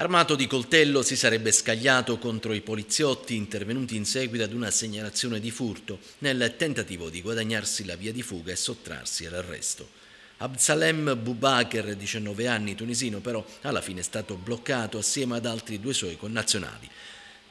Armato di coltello si sarebbe scagliato contro i poliziotti intervenuti in seguito ad una segnalazione di furto nel tentativo di guadagnarsi la via di fuga e sottrarsi all'arresto. Absalem Bubaker, 19 anni, tunisino, però alla fine è stato bloccato assieme ad altri due suoi connazionali.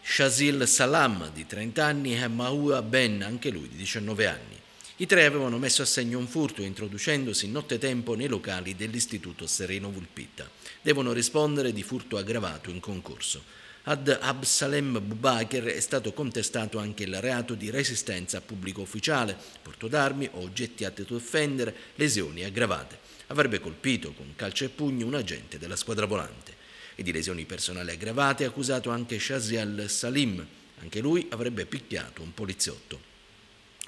Shazil Salam, di 30 anni, e Mahoua Ben, anche lui di 19 anni. I tre avevano messo a segno un furto introducendosi in nottetempo nei locali dell'Istituto Sereno Vulpitta. Devono rispondere di furto aggravato in concorso. Ad Absalem Bubaker è stato contestato anche il reato di resistenza a pubblico ufficiale, porto d'armi, oggetti atti ad offendere, lesioni aggravate. Avrebbe colpito con calcio e pugno un agente della squadra volante. E di lesioni personali aggravate è accusato anche Shazial Salim. Anche lui avrebbe picchiato un poliziotto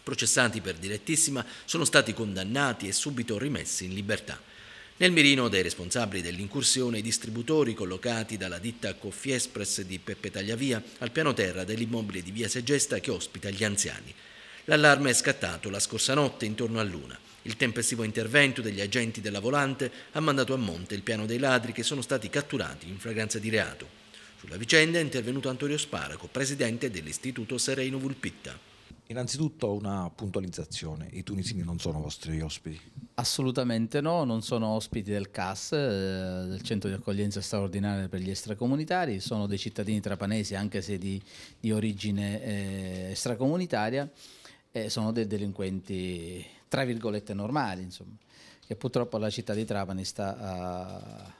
processati per direttissima, sono stati condannati e subito rimessi in libertà. Nel mirino dei responsabili dell'incursione i distributori collocati dalla ditta Coffi Express di Peppe Tagliavia al piano terra dell'immobile di via Segesta che ospita gli anziani. L'allarme è scattato la scorsa notte intorno a luna. Il tempestivo intervento degli agenti della volante ha mandato a monte il piano dei ladri che sono stati catturati in fragranza di reato. Sulla vicenda è intervenuto Antonio Sparaco, presidente dell'Istituto Sereno Vulpitta. Innanzitutto una puntualizzazione, i tunisini non sono vostri ospiti? Assolutamente no, non sono ospiti del CAS, eh, del Centro di Accoglienza Straordinaria per gli Extracomunitari, sono dei cittadini trapanesi anche se di, di origine eh, extracomunitaria e sono dei delinquenti tra virgolette normali, insomma, che purtroppo la città di Trapani sta... Uh,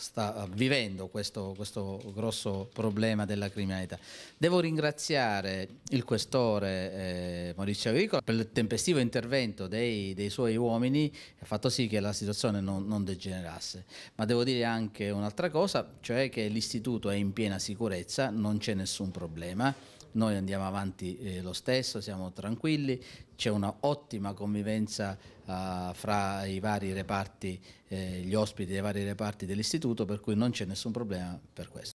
sta eh, vivendo questo, questo, grosso problema della criminalità. Devo ringraziare il questore eh, Maurizio Agricola per il tempestivo intervento dei, dei suoi uomini che ha fatto sì che la situazione non, non degenerasse. Ma devo dire anche un'altra cosa, cioè che l'istituto è in piena sicurezza, non c'è nessun problema noi andiamo avanti eh, lo stesso, siamo tranquilli, c'è una ottima convivenza eh, fra i vari reparti, eh, gli ospiti dei vari reparti dell'istituto, per cui non c'è nessun problema per questo.